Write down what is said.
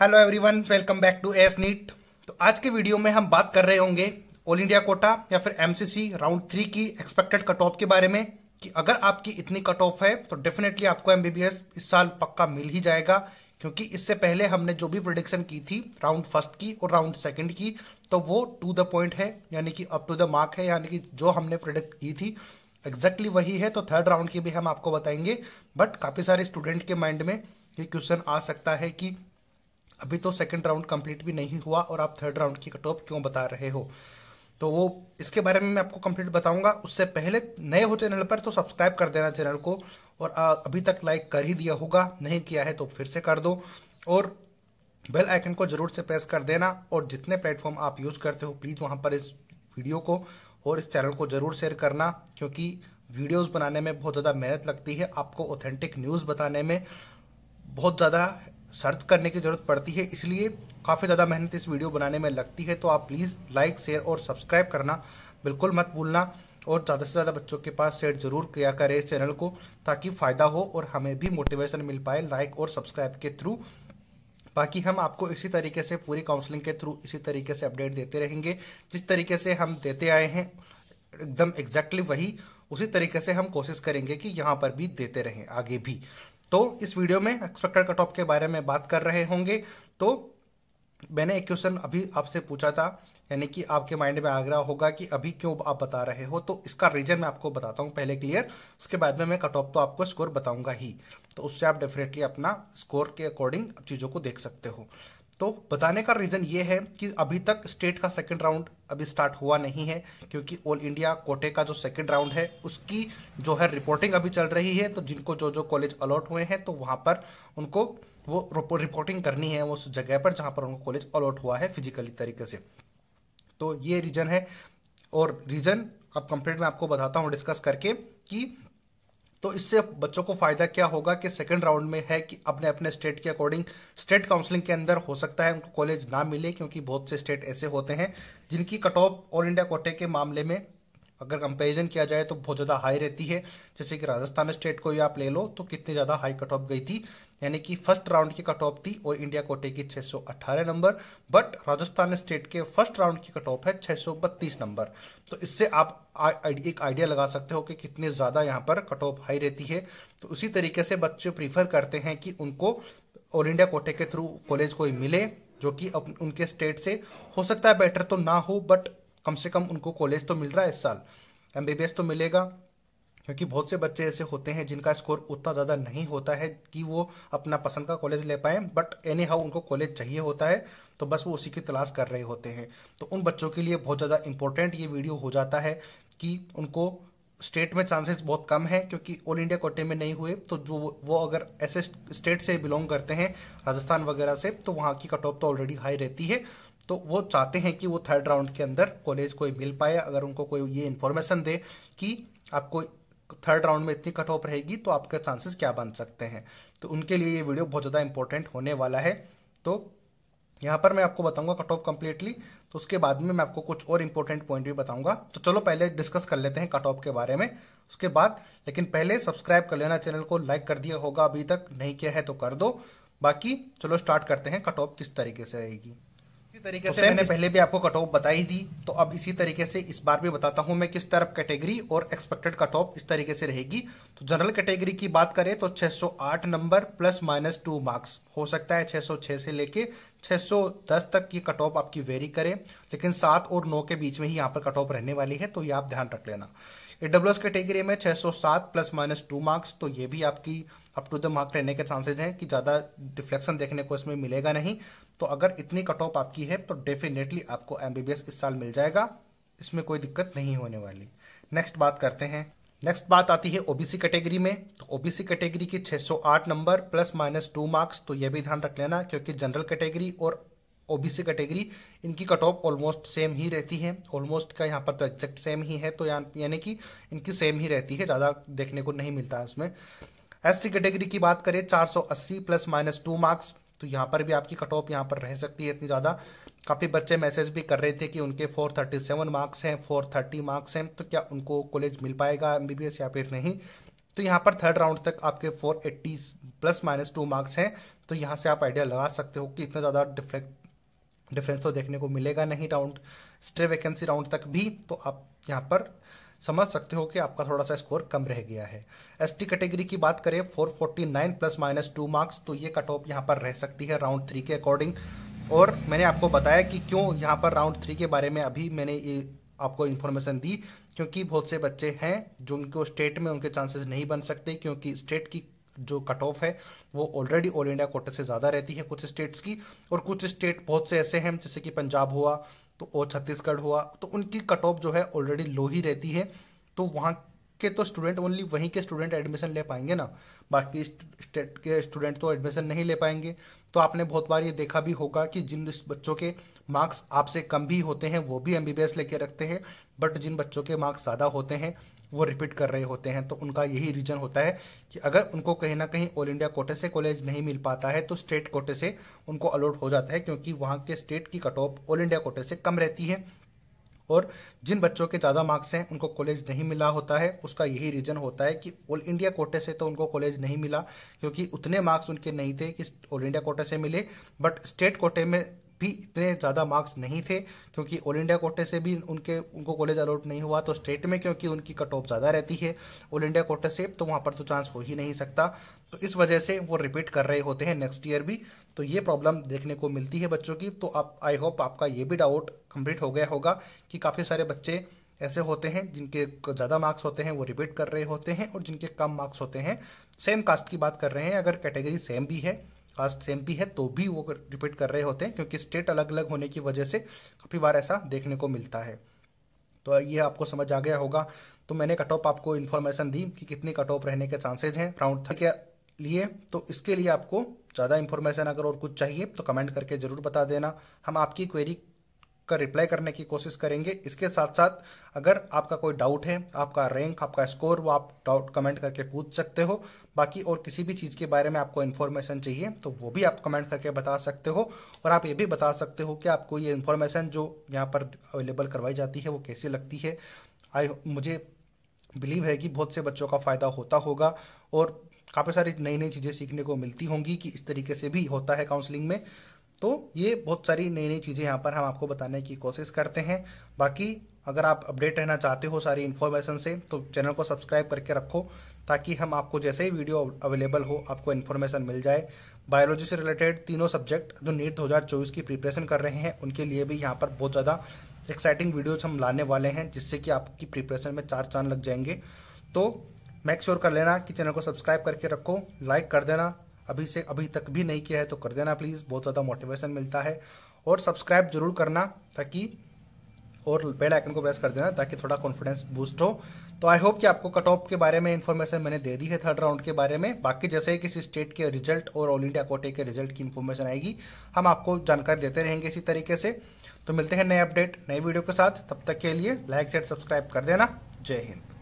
hello everyone welcome back to S NEET तो आज के वीडियो में हम बात कर रहे होंगे ऑल इंडिया कोटा या फिर एमसीसी राउंड थ्री की एक्सपेक्टेड कट ऑफ के बारे में कि अगर आपकी इतनी कट ऑफ है तो डेफिनेटली आपको एमबीबीएस इस साल पक्का मिल ही जाएगा क्योंकि इससे पहले हमने जो भी प्रोडिक्शन की थी राउंड फर्स्ट की और राउंड सेकेंड की तो वो टू द पॉइंट है यानी कि अप टू द मार्क है यानी कि जो हमने प्रोडिक्ट की थी एग्जैक्टली exactly वही है तो थर्ड राउंड की भी हम आपको बताएंगे बट काफ़ी सारे स्टूडेंट के माइंड में ये क्वेश्चन आ सकता है कि अभी तो सेकंड राउंड कंप्लीट भी नहीं हुआ और आप थर्ड राउंड की कट ऑफ क्यों बता रहे हो तो वो इसके बारे में मैं आपको कंप्लीट बताऊंगा उससे पहले नए हो चैनल पर तो सब्सक्राइब कर देना चैनल को और अभी तक लाइक कर ही दिया होगा नहीं किया है तो फिर से कर दो और बेल आइकन को जरूर से प्रेस कर देना और जितने प्लेटफॉर्म आप यूज़ करते हो प्लीज़ वहाँ पर इस वीडियो को और इस चैनल को ज़रूर शेयर करना क्योंकि वीडियोस बनाने में बहुत ज़्यादा मेहनत लगती है आपको ऑथेंटिक न्यूज़ बताने में बहुत ज़्यादा सर्च करने की ज़रूरत पड़ती है इसलिए काफ़ी ज़्यादा मेहनत इस वीडियो बनाने में लगती है तो आप प्लीज़ लाइक शेयर और सब्सक्राइब करना बिल्कुल मत भूलना और ज़्यादा से ज़्यादा बच्चों के पास शेयर जरूर किया करें इस चैनल को ताकि फ़ायदा हो और हमें भी मोटिवेशन मिल पाए लाइक और सब्सक्राइब के थ्रू बाकी हम आपको इसी तरीके से पूरी काउंसलिंग के थ्रू इसी तरीके से अपडेट देते रहेंगे जिस तरीके से हम देते आए हैं एकदम एग्जैक्टली वही उसी तरीके से हम कोशिश करेंगे कि यहाँ पर भी देते रहें आगे भी तो इस वीडियो में एक्सपेक्टेड कट ऑफ के बारे में बात कर रहे होंगे तो मैंने एक क्वेश्चन अभी आपसे पूछा था यानी कि आपके माइंड में आग्रह होगा कि अभी क्यों आप बता रहे हो तो इसका रीजन मैं आपको बताता हूँ पहले क्लियर उसके बाद में मैं कट ऑफ तो आपको स्कोर बताऊंगा ही तो उससे आप डेफिनेटली अपना स्कोर के अकॉर्डिंग चीज़ों को देख सकते हो तो बताने का रीज़न ये है कि अभी तक स्टेट का सेकंड राउंड अभी स्टार्ट हुआ नहीं है क्योंकि ऑल इंडिया कोटे का जो सेकंड राउंड है उसकी जो है रिपोर्टिंग अभी चल रही है तो जिनको जो जो कॉलेज अलॉट हुए हैं तो वहाँ पर उनको वो रिपोर्टिंग करनी है उस जगह पर जहाँ पर उनको कॉलेज अलॉट हुआ है फिजिकली तरीके से तो ये रीज़न है और रीज़न अब कंप्लीट मैं आपको बताता हूँ डिस्कस करके कि तो इससे बच्चों को फायदा क्या होगा कि सेकंड राउंड में है कि अपने अपने स्टेट के अकॉर्डिंग स्टेट काउंसलिंग के अंदर हो सकता है उनको कॉलेज ना मिले क्योंकि बहुत से स्टेट ऐसे होते हैं जिनकी कट ऑफ ऑल इंडिया कोटे के मामले में अगर कंपैरिजन किया जाए तो बहुत ज़्यादा हाई रहती है जैसे कि राजस्थान स्टेट को ही आप ले लो तो कितनी ज़्यादा हाई कट ऑफ गई थी यानी कि फर्स्ट राउंड की कट ऑफ थी और इंडिया कोटे की 618 नंबर बट राजस्थान स्टेट के फर्स्ट राउंड की कट ऑफ है 632 नंबर तो इससे आप एक आइडिया लगा सकते हो कि कितने ज़्यादा यहाँ पर कट ऑफ हाई रहती है तो उसी तरीके से बच्चे प्रीफर करते हैं कि उनको ऑल इंडिया कोटे के थ्रू कॉलेज कोई मिले जो कि उनके स्टेट से हो सकता है बेटर तो ना हो बट कम से कम उनको कॉलेज तो मिल रहा है इस साल एम तो मिलेगा क्योंकि बहुत से बच्चे ऐसे होते हैं जिनका स्कोर उतना ज़्यादा नहीं होता है कि वो अपना पसंद का कॉलेज ले पाएँ बट एनी हाउ उनको कॉलेज चाहिए होता है तो बस वो उसी की तलाश कर रहे होते हैं तो उन बच्चों के लिए बहुत ज़्यादा इंपॉर्टेंट ये वीडियो हो जाता है कि उनको स्टेट में चांसेस बहुत कम है क्योंकि ऑल इंडिया कोटे में नहीं हुए तो जो वो अगर ऐसे स्टेट से बिलोंग करते हैं राजस्थान वगैरह से तो वहाँ की कट ऑफ तो ऑलरेडी हाई रहती है तो वो चाहते हैं कि वो थर्ड राउंड के अंदर कॉलेज कोई मिल पाए अगर उनको कोई ये इन्फॉर्मेशन दे कि आपको थर्ड राउंड में इतनी कट ऑफ रहेगी तो आपके चांसेस क्या बन सकते हैं तो उनके लिए ये वीडियो बहुत ज़्यादा इंपॉर्टेंट होने वाला है तो यहाँ पर मैं आपको बताऊंगा कट ऑफ कम्प्लीटली तो उसके बाद में मैं आपको कुछ और इंपॉर्टेंट पॉइंट भी बताऊंगा तो चलो पहले डिस्कस कर लेते हैं कट ऑफ के बारे में उसके बाद लेकिन पहले सब्सक्राइब कर लेना चैनल को लाइक कर दिया होगा अभी तक नहीं किया है तो कर दो बाकी चलो स्टार्ट करते हैं कट ऑफ किस तरीके से रहेगी इसी तरीके तो से मैंने पहले भी आपको कट ऑफ बताई थी तो अब इसी तरीके से इस बार भी बताता हूं मैं किस तरफ कैटेगरी और एक्सपेक्टेड कट ऑफ इस तरीके से रहेगी तो जनरल कैटेगरी की बात करें तो 608 number plus minus two marks हो सकता है 606 से लेके 610 तक ये कट ऑफ आपकी वेरी करे लेकिन सात और नौ के बीच में ही यहाँ पर कट ऑफ रहने वाली है तो ये आप ध्यान रख लेना ए कैटेगरी में छह प्लस माइनस टू मार्क्स तो ये भी आपकी अप टू द मार्क रहने के चांसेज हैं कि ज़्यादा डिफ्लेक्शन देखने को इसमें मिलेगा नहीं तो अगर इतनी कट ऑफ आपकी है तो डेफिनेटली आपको एम इस साल मिल जाएगा इसमें कोई दिक्कत नहीं होने वाली नेक्स्ट बात करते हैं नेक्स्ट बात आती है ओबीसी कैटेगरी में तो ओबीसी कैटेगरी की 608 number plus minus two marks तो यह भी ध्यान रख लेना क्योंकि जनरल कैटेगरी और ओबीसी कैटेगरी इनकी कट ऑफ ऑलमोस्ट सेम ही रहती है ऑलमोस्ट का यहाँ पर तो एग्जैक्ट सेम ही है तो यानी कि इनकी सेम ही रहती है ज़्यादा देखने को नहीं मिलता है उसमें एस कैटेगरी की बात करें 480 प्लस माइनस टू मार्क्स तो यहाँ पर भी आपकी कट ऑफ यहाँ पर रह सकती है इतनी ज़्यादा काफ़ी बच्चे मैसेज भी कर रहे थे कि उनके 437 मार्क्स हैं 430 मार्क्स हैं तो क्या उनको कॉलेज मिल पाएगा एम या फिर नहीं तो यहाँ पर थर्ड राउंड तक आपके 480 प्लस माइनस टू मार्क्स हैं तो यहाँ से आप आइडिया लगा सकते हो कि इतना ज़्यादा डिफरेंस तो देखने को मिलेगा नहीं राउंड स्ट्रे वैकेंसी राउंड तक भी तो आप यहाँ पर समझ सकते हो कि आपका थोड़ा सा स्कोर कम रह गया है एस टी कैटेगरी की बात करें 449 प्लस माइनस टू मार्क्स तो ये कट ऑफ यहाँ पर रह सकती है राउंड थ्री के अकॉर्डिंग और मैंने आपको बताया कि क्यों यहाँ पर राउंड थ्री के बारे में अभी मैंने ये आपको इन्फॉर्मेशन दी क्योंकि बहुत से बच्चे हैं जो उनको स्टेट में उनके चांसेस नहीं बन सकते क्योंकि स्टेट की जो कट ऑफ है वो ऑलरेडी ऑल इंडिया कोटे से ज़्यादा रहती है कुछ स्टेट्स की और कुछ स्टेट बहुत से ऐसे हैं जैसे कि पंजाब हुआ तो और छत्तीसगढ़ हुआ तो उनकी कट ऑफ जो है ऑलरेडी लो ही रहती है तो वहाँ के तो स्टूडेंट ओनली वहीं के स्टूडेंट एडमिशन ले पाएंगे ना बाकी स्टेट के स्टूडेंट तो एडमिशन नहीं ले पाएंगे तो आपने बहुत बार ये देखा भी होगा कि जिन बच्चों के मार्क्स आपसे कम भी होते हैं वो भी एम लेके रखते हैं बट जिन बच्चों के मार्क्स ज़्यादा होते हैं वो रिपीट कर रहे होते हैं तो उनका यही रीज़न होता है कि अगर उनको कहीं ना कहीं ऑल इंडिया कोटे से कॉलेज नहीं मिल पाता है तो स्टेट कोटे से उनको अलॉट हो जाता है क्योंकि वहाँ के स्टेट की कट ऑफ ऑल इंडिया कोटे से कम रहती है और जिन बच्चों के ज़्यादा मार्क्स हैं उनको कॉलेज नहीं मिला होता है उसका यही रीज़न होता है कि ऑल इंडिया कोटे से तो उनको कॉलेज नहीं मिला क्योंकि उतने मार्क्स उनके नहीं थे कि ऑल इंडिया कोटे से मिले बट स्टेट कोटे में भी इतने ज़्यादा मार्क्स नहीं थे क्योंकि ऑल इंडिया कोटे से भी उनके उनको कॉलेज अलाउट नहीं हुआ तो स्टेट में क्योंकि उनकी कट ऑफ ज़्यादा रहती है ऑल इंडिया कोटे से तो वहाँ पर तो चांस हो ही नहीं सकता तो इस वजह से वो रिपीट कर रहे होते हैं नेक्स्ट ईयर भी तो ये प्रॉब्लम देखने को मिलती है बच्चों की तो आप आई होप आपका ये भी डाउट कंप्लीट हो गया होगा कि काफ़ी सारे बच्चे ऐसे होते हैं जिनके ज़्यादा मार्क्स होते हैं वो रिपीट कर रहे होते हैं और जिनके कम मार्क्स होते हैं सेम कास्ट की बात कर रहे हैं अगर कैटेगरी सेम भी है कास्ट सेम भी है तो भी वो रिपीट कर रहे होते हैं क्योंकि स्टेट अलग अलग होने की वजह से काफ़ी बार ऐसा देखने को मिलता है तो ये आपको समझ आ गया होगा तो मैंने कट ऑफ आपको इन्फॉर्मेशन दी कि कितने कट ऑफ रहने के चांसेज हैं राउंड थ्री के लिए तो इसके लिए आपको ज़्यादा इन्फॉर्मेशन अगर और कुछ चाहिए तो कमेंट करके ज़रूर बता देना हम आपकी क्वेरी का रिप्लाई करने की कोशिश करेंगे इसके साथ साथ अगर आपका कोई डाउट है आपका रैंक आपका स्कोर वो आप डाउट कमेंट करके पूछ सकते हो बाकी और किसी भी चीज़ के बारे में आपको इन्फॉर्मेशन चाहिए तो वो भी आप कमेंट करके बता सकते हो और आप ये भी बता सकते हो कि आपको ये इन्फॉर्मेशन जो यहाँ पर अवेलेबल करवाई जाती है वो कैसी लगती है आई मुझे बिलीव है कि बहुत से बच्चों का फ़ायदा होता होगा और काफ़ी सारी नई नई चीज़ें सीखने को मिलती होंगी कि इस तरीके से भी होता है काउंसलिंग में तो ये बहुत सारी नई नई चीज़ें यहाँ पर हम आपको बताने की कोशिश करते हैं बाकी अगर आप अपडेट रहना चाहते हो सारी इन्फॉर्मेशन से तो चैनल को सब्सक्राइब करके रखो ताकि हम आपको जैसे ही वीडियो अवेलेबल हो आपको इन्फॉर्मेशन मिल जाए बायोलॉजी से रिलेटेड तीनों सब्जेक्ट जो नीट 2024 की प्रिपरेशन कर रहे हैं उनके लिए भी यहाँ पर बहुत ज़्यादा एक्साइटिंग वीडियोज हम लाने वाले हैं जिससे कि आपकी प्रिपरेशन में चार चांद लग जाएंगे तो मेक श्योर sure कर लेना कि चैनल को सब्सक्राइब करके रखो लाइक कर देना अभी से अभी तक भी नहीं किया है तो कर देना प्लीज़ बहुत ज़्यादा मोटिवेशन मिलता है और सब्सक्राइब जरूर करना ताकि और बेल आइकन को प्रेस कर देना ताकि थोड़ा कॉन्फिडेंस बूस्ट हो तो आई होप कि आपको कट ऑफ के बारे में इन्फॉर्मेशन मैंने दे दी है थर्ड राउंड के बारे में बाकी जैसे ही किसी स्टेट के रिजल्ट और ऑल इंडिया कोटे के रिजल्ट की इन्फॉर्मेशन आएगी हम आपको जानकारी देते रहेंगे इसी तरीके से तो मिलते हैं नए अपडेट नए वीडियो के साथ तब तक के लिए लाइक शेयर सब्सक्राइब कर देना जय हिंद